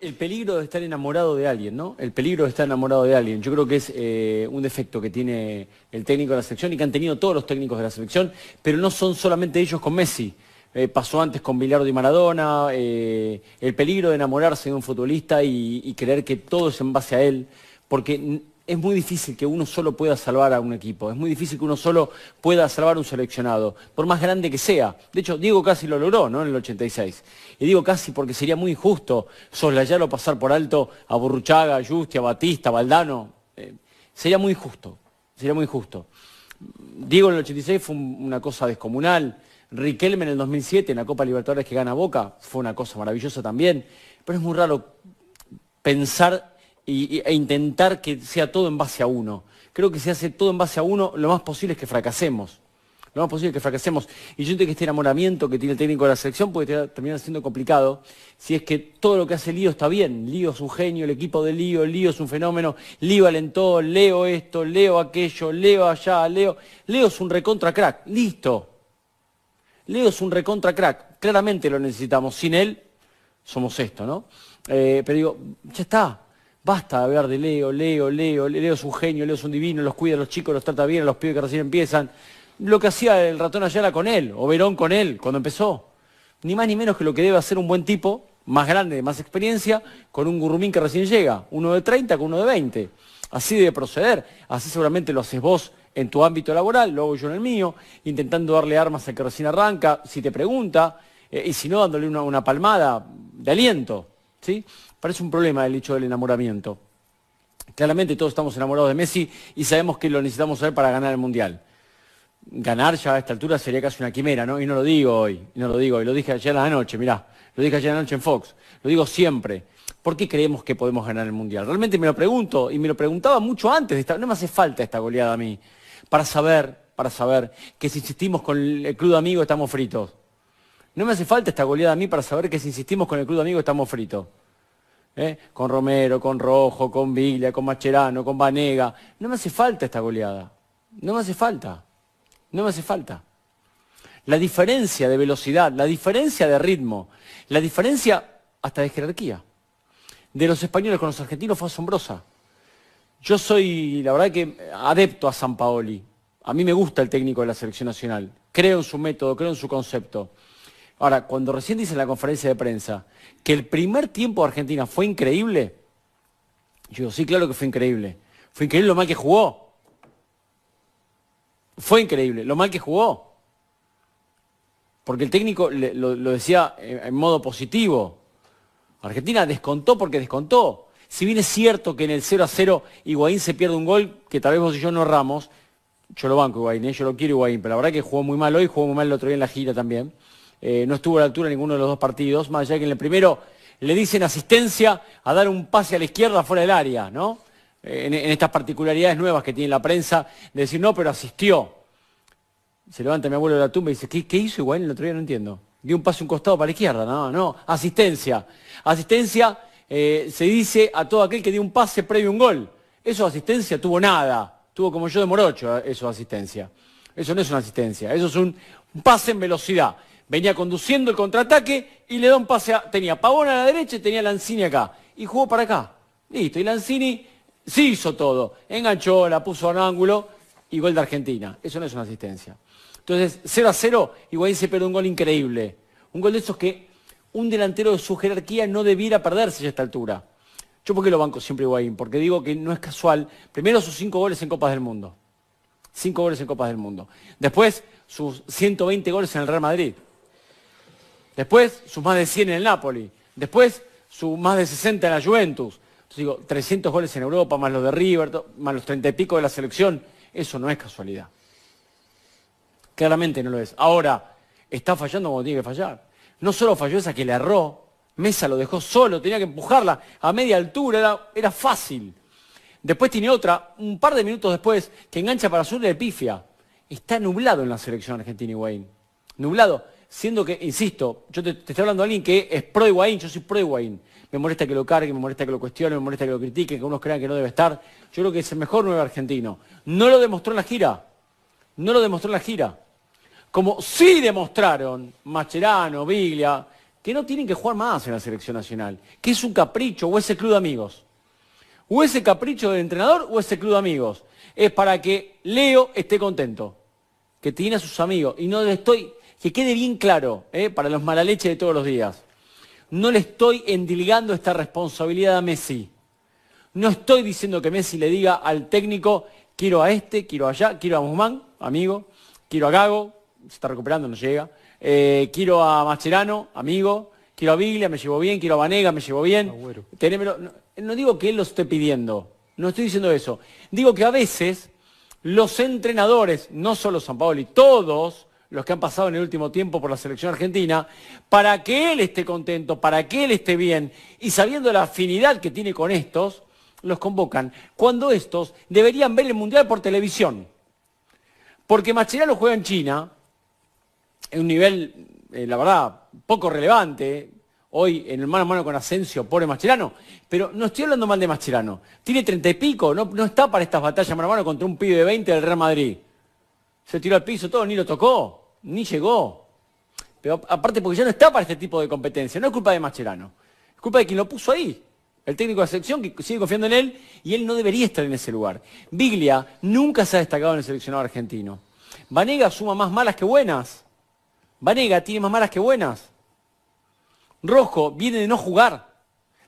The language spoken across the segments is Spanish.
El peligro de estar enamorado de alguien, ¿no? El peligro de estar enamorado de alguien. Yo creo que es eh, un defecto que tiene el técnico de la selección y que han tenido todos los técnicos de la selección, pero no son solamente ellos con Messi. Eh, pasó antes con Bilardo y Maradona, eh, el peligro de enamorarse de un futbolista y, y creer que todo es en base a él, porque es muy difícil que uno solo pueda salvar a un equipo, es muy difícil que uno solo pueda salvar a un seleccionado, por más grande que sea. De hecho, Diego casi lo logró, ¿no? En el 86. Y digo casi porque sería muy injusto soslayarlo pasar por alto a Borruchaga, a a Batista, a Valdano. Eh, sería muy injusto, sería muy injusto. Diego en el 86 fue una cosa descomunal. Riquelme en el 2007, en la Copa Libertadores que gana Boca, fue una cosa maravillosa también. Pero es muy raro pensar e intentar que sea todo en base a uno. Creo que si hace todo en base a uno, lo más posible es que fracasemos. Lo más posible es que fracasemos. Y yo entiendo que este enamoramiento que tiene el técnico de la selección puede terminar siendo complicado si es que todo lo que hace Lío está bien. Lío es un genio, el equipo de Lío, Lío es un fenómeno, Lío alentó, Leo esto, Leo aquello, Leo allá, Leo. Leo es un recontra crack, listo. Leo es un recontra crack, claramente lo necesitamos. Sin él somos esto, ¿no? Eh, pero digo, ya está, Basta de hablar de Leo, Leo, Leo, Leo es un genio, Leo es un divino, los cuida a los chicos, los trata bien, a los pibes que recién empiezan. Lo que hacía el ratón Ayala con él, o Verón con él, cuando empezó. Ni más ni menos que lo que debe hacer un buen tipo, más grande, de más experiencia, con un gurumín que recién llega, uno de 30 con uno de 20. Así debe proceder, así seguramente lo haces vos en tu ámbito laboral, lo hago yo en el mío, intentando darle armas al que recién arranca, si te pregunta, eh, y si no, dándole una, una palmada de aliento. ¿sí? parece un problema el hecho del enamoramiento. Claramente todos estamos enamorados de Messi y sabemos que lo necesitamos saber para ganar el Mundial. Ganar ya a esta altura sería casi una quimera, ¿no? Y no lo digo hoy, no lo digo y lo dije ayer a la noche, mirá, lo dije ayer a la noche en Fox, lo digo siempre. ¿Por qué creemos que podemos ganar el Mundial? Realmente me lo pregunto y me lo preguntaba mucho antes, de no me hace falta esta goleada a mí, para saber, para saber que si insistimos con el club de amigos estamos fritos. No me hace falta esta goleada a mí para saber que si insistimos con el club de amigos estamos fritos. ¿eh? con Romero, con Rojo, con Villa, con Macherano, con Vanega. No me hace falta esta goleada. No me hace falta. No me hace falta. La diferencia de velocidad, la diferencia de ritmo, la diferencia hasta de jerarquía de los españoles con los argentinos fue asombrosa. Yo soy, la verdad que, adepto a San Paoli. A mí me gusta el técnico de la selección nacional. Creo en su método, creo en su concepto. Ahora, cuando recién dice en la conferencia de prensa que el primer tiempo de Argentina fue increíble, yo digo, sí, claro que fue increíble. Fue increíble lo mal que jugó. Fue increíble lo mal que jugó. Porque el técnico lo, decía en, modo positivo. Argentina descontó porque descontó. Si bien es cierto que en el 0 a 0 Higuaín se pierde un gol que tal vez vos y yo no Ramos, yo lo banco Higuaín, ¿eh? yo lo quiero Higuaín, pero la verdad que jugó muy mal hoy, jugó muy mal el otro día en la gira también. Eh, no estuvo a la altura en ninguno de los dos partidos, más allá que en el primero le dicen asistencia a dar un pase a la izquierda fuera del área, ¿no? Eh, en, estas particularidades nuevas que tiene la prensa, de decir, no, pero asistió. Se levanta mi abuelo de la tumba y dice, ¿qué, qué hizo igual el otro día? No entiendo. Dio un pase un costado para la izquierda, no, no, asistencia. Asistencia eh, se dice a todo aquel que dio un pase previo a un gol. Eso asistencia tuvo nada, tuvo como yo de morocho eso asistencia. Eso no es una asistencia, eso es un pase en velocidad venía conduciendo el contraataque y le da un pase a... Tenía Pavón a la derecha y tenía Lanzini acá. Y jugó para acá. Listo. Y Lancini sí hizo todo. Enganchó, la puso en ángulo y gol de Argentina. Eso no es una asistencia. Entonces, 0 a 0, Higuaín se perdió un gol increíble. Un gol de esos que un delantero de su jerarquía no debiera perderse a esta altura. Yo porque lo banco siempre Higuaín, porque digo que no es casual. Primero sus 5 goles en Copas del Mundo. 5 goles en Copas del Mundo. Después sus 120 goles en el Real Madrid. Después, sus más de 100 en el Napoli. Después, sus más de 60 en la Juventus. Entonces digo, 300 goles en Europa, más los de River, más los 30 y pico de la selección. Eso no es casualidad. Claramente no lo es. Ahora, está fallando como tiene que fallar. No solo falló esa que le erró, Mesa lo dejó solo, tenía que empujarla a media altura, era, fácil. Después tiene otra, un par de minutos después, que engancha para sur de pifia. Está nublado en la selección argentina, y Wayne. Nublado siendo que, insisto, yo te, estoy hablando a alguien que es pro Higuaín, yo soy pro Higuaín. Me molesta que lo cargue, me molesta que lo cuestione, me molesta que lo critiquen, que unos crean que no debe estar. Yo creo que es el mejor nuevo argentino. No lo demostró en la gira. No lo demostró en la gira. Como sí demostraron Macherano, Viglia, que no tienen que jugar más en la selección nacional, que es un capricho o ese club de amigos. O ese capricho del entrenador o ese club de amigos. Es para que Leo esté contento, que tiene a sus amigos. Y no le estoy que quede bien claro eh, para los mala de todos los días. No le estoy endilgando esta responsabilidad a Messi. No estoy diciendo que Messi le diga al técnico, quiero a este, quiero allá, quiero a Guzmán, amigo, quiero a Gago, se está recuperando, no llega, eh, quiero a Macherano, amigo, quiero a Biglia, me llevo bien, quiero a Vanega, me llevo bien. no, no digo que él lo esté pidiendo, no estoy diciendo eso. Digo que a veces los entrenadores, no solo San Paolo, y todos, los que han pasado en el último tiempo por la selección argentina, para que él esté contento, para que él esté bien, y sabiendo la afinidad que tiene con estos, los convocan, cuando estos deberían ver el Mundial por televisión. Porque Mascherano juega en China, en un nivel, eh, la verdad, poco relevante, hoy en el mano a mano con Asensio, pobre Mascherano, pero no estoy hablando mal de Mascherano, tiene treinta y pico, no, está para estas batallas mano a mano contra un pibe de 20 del Real Madrid. Se tiró al piso, todo, ni lo tocó ni llegó. Pero aparte porque ya no está para este tipo de competencia, no es culpa de Mascherano, es culpa de quien lo puso ahí. El técnico de selección que sigue confiando en él y él no debería estar en ese lugar. Biglia nunca se ha destacado en el seleccionado argentino. Vanega suma más malas que buenas. Vanega tiene más malas que buenas. Rojo viene de no jugar,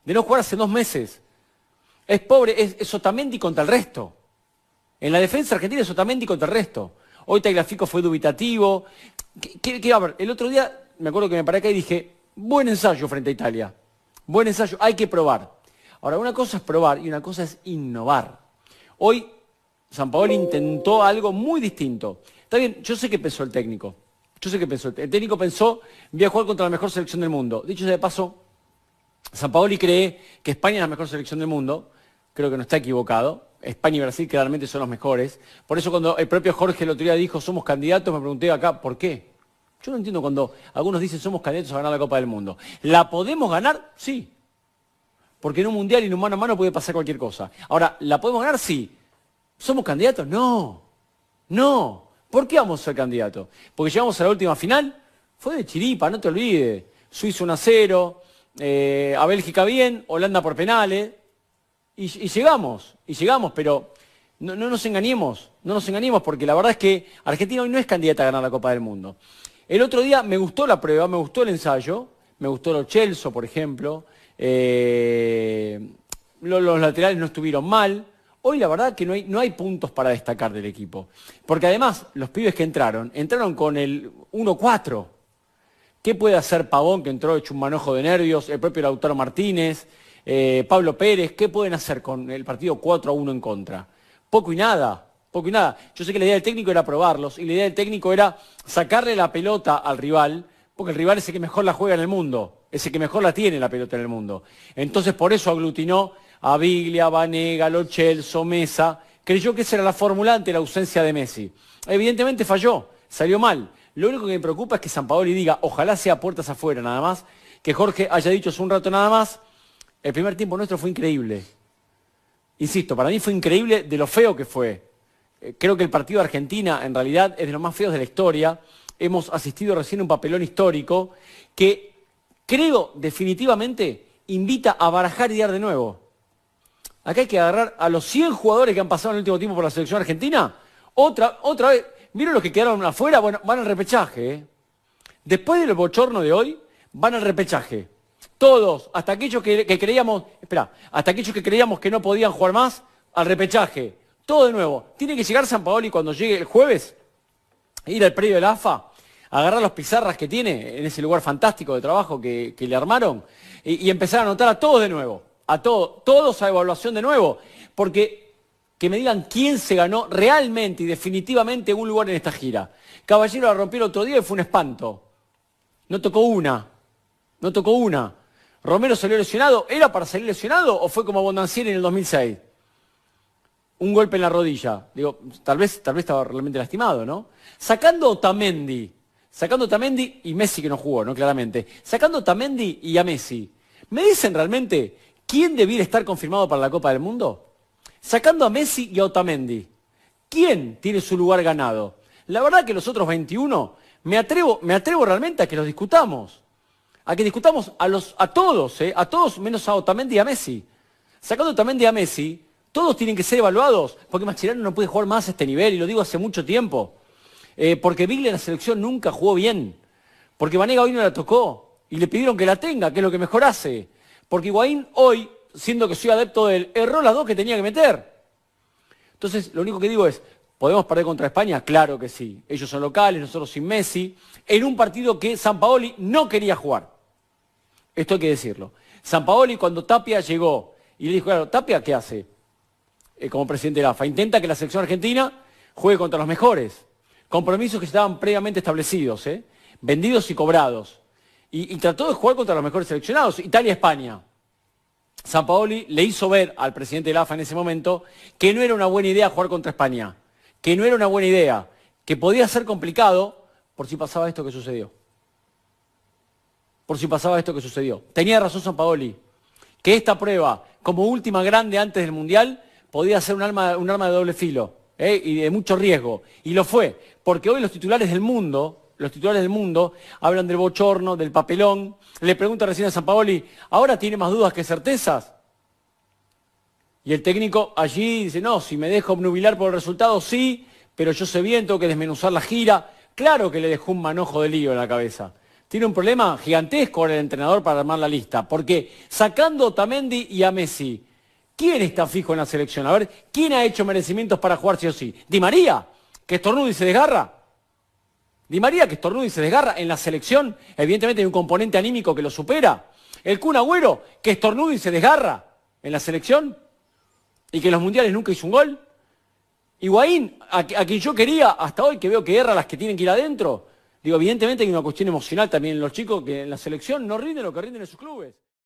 de no jugar hace dos meses. Es pobre, es, es contra el resto. En la defensa argentina es y contra el resto. Hoy Tagliafico fue dubitativo. el otro día me acuerdo que me paré acá y dije, buen ensayo frente a Italia. Buen ensayo, hay que probar. Ahora, una cosa es probar y una cosa es innovar. Hoy San Paoli intentó algo muy distinto. Está bien, yo sé qué pensó el técnico. Yo sé que pensó. El técnico pensó, voy a jugar contra la mejor selección del mundo. Dicho de paso, San Paoli cree que España es la mejor selección del mundo. Creo que no está equivocado. España y Brasil claramente son los mejores. Por eso cuando el propio Jorge el otro dijo somos candidatos, me pregunté acá, ¿por qué? Yo no entiendo cuando algunos dicen somos candidatos a ganar la Copa del Mundo. ¿La podemos ganar? Sí. Porque en un mundial y en un mano a mano puede pasar cualquier cosa. Ahora, ¿la podemos ganar? Sí. ¿Somos candidatos? No. No. ¿Por qué vamos a ser candidatos? Porque llegamos a la última final, fue de chiripa, no te olvides. Suiza 1 a 0, eh, a Bélgica bien, Holanda por penales y, llegamos, y llegamos, pero no, nos engañemos, no nos engañemos, porque la verdad es que Argentina hoy no es candidata a ganar la Copa del Mundo. El otro día me gustó la prueba, me gustó el ensayo, me gustó los Chelso, por ejemplo, eh, los, laterales no estuvieron mal. Hoy la verdad que no hay, no hay puntos para destacar del equipo. Porque además, los pibes que entraron, entraron con el 1-4. ¿Qué puede hacer Pavón que entró hecho un manojo de nervios? El propio Lautaro Martínez. Eh, Pablo Pérez, ¿qué pueden hacer con el partido 4 a 1 en contra? Poco y nada, poco y nada. Yo sé que la idea del técnico era probarlos y la idea del técnico era sacarle la pelota al rival, porque el rival es el que mejor la juega en el mundo, es el que mejor la tiene la pelota en el mundo. Entonces por eso aglutinó a Biglia, Vanega, Lochelso, Mesa, creyó que esa era la formulante ante la ausencia de Messi. Evidentemente falló, salió mal. Lo único que me preocupa es que San y diga, ojalá sea puertas afuera nada más, que Jorge haya dicho hace un rato nada más, el primer tiempo nuestro fue increíble. Insisto, para mí fue increíble de lo feo que fue. Eh, creo que el partido de Argentina en realidad es de los más feos de la historia. Hemos asistido recién a un papelón histórico que creo definitivamente invita a barajar y dar de nuevo. Acá hay que agarrar a los 100 jugadores que han pasado en el último tiempo por la selección argentina. Otra, otra vez, miren los que quedaron afuera? Bueno, van al repechaje. ¿eh? Después del bochorno de hoy, van al repechaje todos, hasta aquellos que, creíamos, espera, hasta aquellos que creíamos que no podían jugar más, al repechaje. Todo de nuevo. Tiene que llegar San Paoli cuando llegue el jueves, ir al predio del AFA, agarrar las pizarras que tiene en ese lugar fantástico de trabajo que, le armaron y, empezar a anotar a todos de nuevo, a todos, todos a evaluación de nuevo, porque que me digan quién se ganó realmente y definitivamente un lugar en esta gira. Caballero la rompió el otro día y fue un espanto. No tocó una, no tocó una. Romero salió lesionado, ¿era para salir lesionado o fue como Bondancieri en el 2006? Un golpe en la rodilla. Digo, tal vez, tal vez estaba realmente lastimado, ¿no? Sacando Otamendi, sacando Otamendi y Messi que no jugó, ¿no? Claramente. Sacando Otamendi y a Messi. ¿Me dicen realmente quién debiera estar confirmado para la Copa del Mundo? Sacando a Messi y a Otamendi. ¿Quién tiene su lugar ganado? La verdad que los otros 21, me atrevo, me atrevo realmente a que los discutamos a que discutamos a, los, a todos, eh, a todos menos a Otamendi y a Messi. Sacando Otamendi y a Messi, todos tienen que ser evaluados, porque Mascherano no puede jugar más a este nivel, y lo digo hace mucho tiempo. Eh, porque vigle en la selección nunca jugó bien, porque Vanega hoy no la tocó, y le pidieron que la tenga, que es lo que mejor hace. Porque Higuaín hoy, siendo que soy adepto del error las dos que tenía que meter. Entonces, lo único que digo es, ¿Podemos perder contra España? Claro que sí. Ellos son locales, nosotros sin Messi, en un partido que San Paoli no quería jugar. Esto hay que decirlo. San Paoli cuando Tapia llegó y le dijo, claro, Tapia, ¿qué hace? Eh, como presidente de la AFA, intenta que la selección argentina juegue contra los mejores. Compromisos que estaban previamente establecidos, ¿eh? vendidos y cobrados. Y, trató de jugar contra los mejores seleccionados, Italia-España. San Paoli le hizo ver al presidente de la AFA en ese momento que no era una buena idea jugar contra España que no era una buena idea, que podía ser complicado por si pasaba esto que sucedió. Por si pasaba esto que sucedió. Tenía razón San Paoli, que esta prueba, como última grande antes del Mundial, podía ser un arma, de doble filo ¿eh? y de mucho riesgo. Y lo fue, porque hoy los titulares del mundo, los titulares del mundo, hablan del bochorno, del papelón. Le pregunta recién a San Paoli, ¿ahora tiene más dudas que certezas? Y el técnico allí dice, no, si me dejo obnubilar por el resultado, sí, pero yo sé bien, tengo que desmenuzar la gira. Claro que le dejó un manojo de lío en la cabeza. Tiene un problema gigantesco el entrenador para armar la lista, porque sacando a Tamendi y a Messi, ¿quién está fijo en la selección? A ver, ¿quién ha hecho merecimientos para jugar sí o sí? ¿Di María, que estornuda y se desgarra? ¿Di María, que estornuda y se desgarra en la selección? Evidentemente hay un componente anímico que lo supera. ¿El Kun Agüero, que estornuda y se desgarra en la selección? y que en los mundiales nunca hizo un gol. Higuaín, a, a quien yo quería hasta hoy, que veo que erra las que tienen que ir adentro. Digo, evidentemente hay una cuestión emocional también en los chicos que en la selección no rinden lo que rinden en sus clubes.